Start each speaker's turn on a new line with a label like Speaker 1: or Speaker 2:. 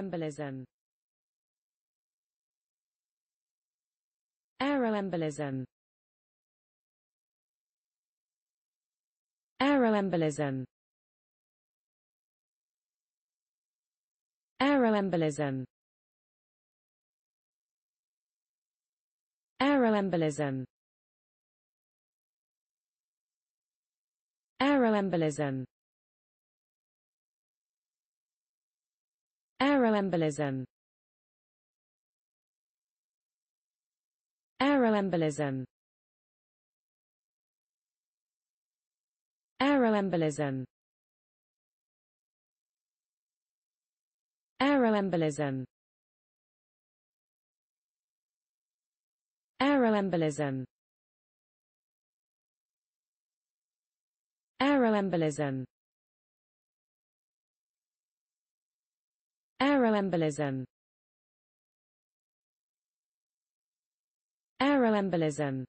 Speaker 1: Aeroembolism Aeroembolism Aeroembolism Aeroembolism Aeroembolism Aeroembolism Aeroembolism Aeroembolism Aeroembolism Aeroembolism Aeroembolism Aeroembolism Aeroembolism Aeroembolism